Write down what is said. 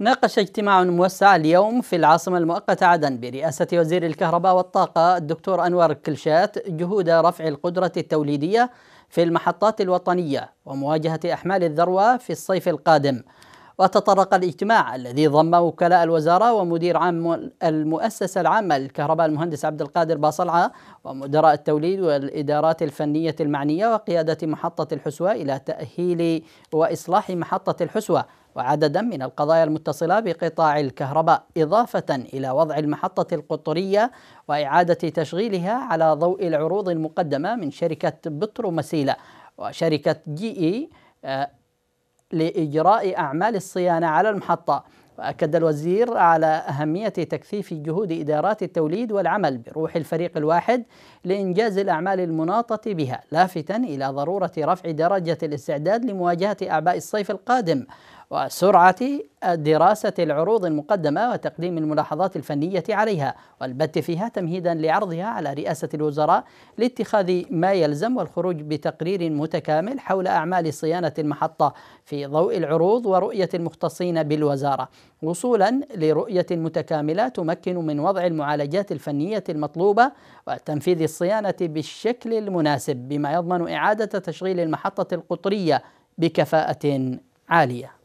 ناقش اجتماع موسع اليوم في العاصمة المؤقتة عدن برئاسة وزير الكهرباء والطاقة الدكتور أنور كلشات جهود رفع القدرة التوليدية في المحطات الوطنية ومواجهة أحمال الذروة في الصيف القادم وتطرق الاجتماع الذي ضم وكلاء الوزارة ومدير عام المؤسسة العامة للكهرباء المهندس عبد القادر باصلعة ومدراء التوليد والإدارات الفنية المعنية وقيادة محطة الحسوة إلى تأهيل وإصلاح محطة الحسوة وعددا من القضايا المتصلة بقطاع الكهرباء إضافة إلى وضع المحطة القطرية وإعادة تشغيلها على ضوء العروض المقدمة من شركة بترو مسيلة وشركة جي إي آه، لإجراء أعمال الصيانة على المحطة وأكد الوزير على أهمية تكثيف جهود إدارات التوليد والعمل بروح الفريق الواحد لإنجاز الأعمال المناطة بها لافتا إلى ضرورة رفع درجة الاستعداد لمواجهة أعباء الصيف القادم وسرعة دراسة العروض المقدمة وتقديم الملاحظات الفنية عليها والبت فيها تمهيدا لعرضها على رئاسة الوزراء لاتخاذ ما يلزم والخروج بتقرير متكامل حول أعمال صيانة المحطة في ضوء العروض ورؤية المختصين بالوزارة وصولا لرؤية متكاملة تمكن من وضع المعالجات الفنية المطلوبة وتنفيذ الصيانة بالشكل المناسب بما يضمن إعادة تشغيل المحطة القطرية بكفاءة عاليه